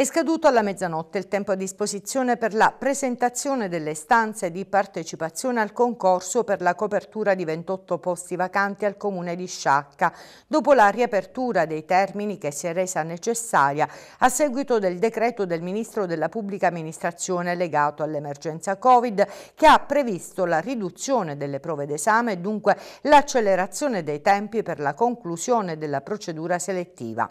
È scaduto alla mezzanotte il tempo a disposizione per la presentazione delle stanze di partecipazione al concorso per la copertura di 28 posti vacanti al comune di Sciacca, dopo la riapertura dei termini che si è resa necessaria a seguito del decreto del Ministro della Pubblica Amministrazione legato all'emergenza Covid che ha previsto la riduzione delle prove d'esame e dunque l'accelerazione dei tempi per la conclusione della procedura selettiva.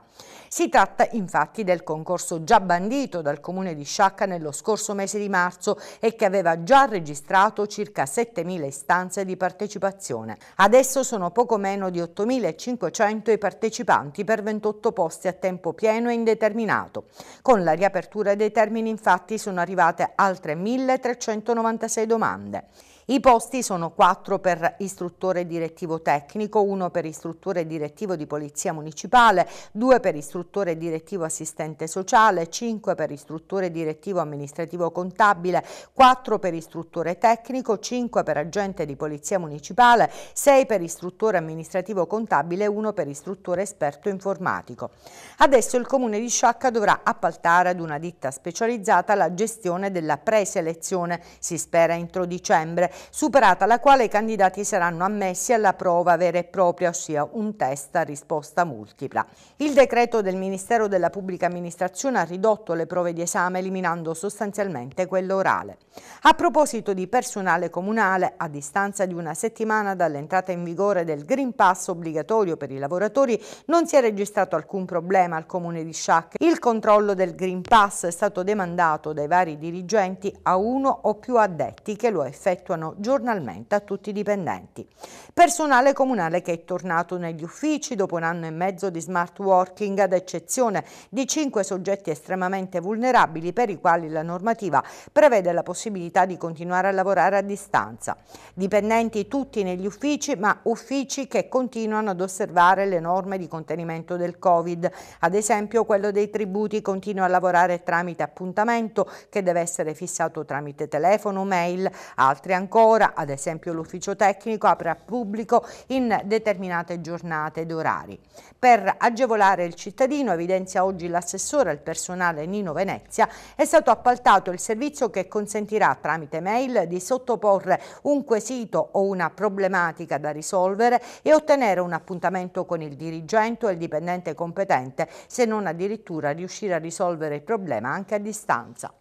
Si tratta infatti del concorso già bandito dal comune di Sciacca nello scorso mese di marzo e che aveva già registrato circa 7.000 istanze di partecipazione. Adesso sono poco meno di 8.500 i partecipanti per 28 posti a tempo pieno e indeterminato. Con la riapertura dei termini infatti sono arrivate altre 1.396 domande. I posti sono 4 per istruttore direttivo tecnico, 1 per istruttore direttivo di polizia municipale, 2 per istruttore direttivo assistente sociale, 5 per istruttore direttivo amministrativo contabile, 4 per istruttore tecnico, 5 per agente di polizia municipale, 6 per istruttore amministrativo contabile e 1 per istruttore esperto informatico. Adesso il Comune di Sciacca dovrà appaltare ad una ditta specializzata la gestione della preselezione, si spera entro dicembre, superata la quale i candidati saranno ammessi alla prova vera e propria, ossia un test a risposta multipla. Il decreto del Ministero della Pubblica Amministrazione ha ridotto le prove di esame eliminando sostanzialmente quello orale. A proposito di personale comunale, a distanza di una settimana dall'entrata in vigore del Green Pass obbligatorio per i lavoratori, non si è registrato alcun problema al comune di Sciac. Il controllo del Green Pass è stato demandato dai vari dirigenti a uno o più addetti che lo effettuano rivolgono giornalmente a tutti i dipendenti. Personale comunale che è tornato negli uffici dopo un anno e mezzo di smart working ad eccezione di cinque soggetti estremamente vulnerabili per i quali la normativa prevede la possibilità di continuare a lavorare a distanza. Dipendenti tutti negli uffici ma uffici che continuano ad osservare le norme di contenimento del Covid, ad esempio quello dei tributi continua a lavorare tramite appuntamento che deve essere fissato tramite telefono, o mail, altri ancora ancora, ad esempio l'ufficio tecnico apre a pubblico in determinate giornate ed orari. Per agevolare il cittadino, evidenzia oggi l'assessore al personale Nino Venezia, è stato appaltato il servizio che consentirà tramite mail di sottoporre un quesito o una problematica da risolvere e ottenere un appuntamento con il dirigente o il dipendente competente, se non addirittura riuscire a risolvere il problema anche a distanza.